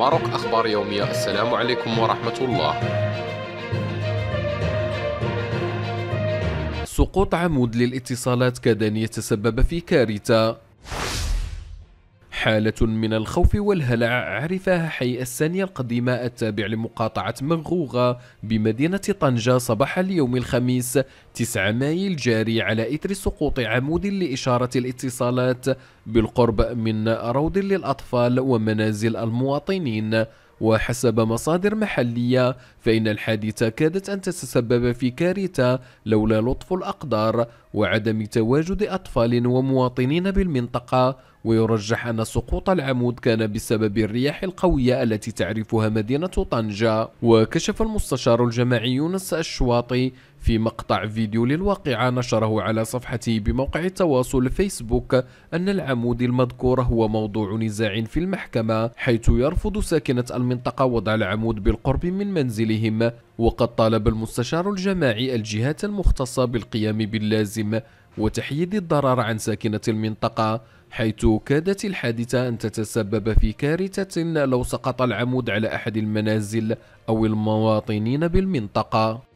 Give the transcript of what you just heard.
ماروك أخبار يومية السلام عليكم ورحمة الله سقوط عمود للاتصالات كاد أن يتسبب في كارثة حالة من الخوف والهلع عرفها حي الثانية القديمة التابع لمقاطعة مغوغة بمدينة طنجة صباح اليوم الخميس 9 ماي الجاري على إثر سقوط عمود لإشارة الاتصالات بالقرب من روض للأطفال ومنازل المواطنين وحسب مصادر محلية فإن الحادثة كادت أن تتسبب في كارثة لولا لطف الأقدار وعدم تواجد أطفال ومواطنين بالمنطقة ويرجح أن سقوط العمود كان بسبب الرياح القوية التي تعرفها مدينة طنجة وكشف المستشار الجماعي يونس الشواطي في مقطع فيديو للواقعة نشره على صفحته بموقع التواصل فيسبوك أن العمود المذكور هو موضوع نزاع في المحكمة حيث يرفض ساكنة المنطقة وضع العمود بالقرب من منزلهم وقد طالب المستشار الجماعي الجهات المختصة بالقيام باللازم وتحييد الضرر عن ساكنة المنطقة حيث كادت الحادثة أن تتسبب في كارثة لو سقط العمود على أحد المنازل أو المواطنين بالمنطقة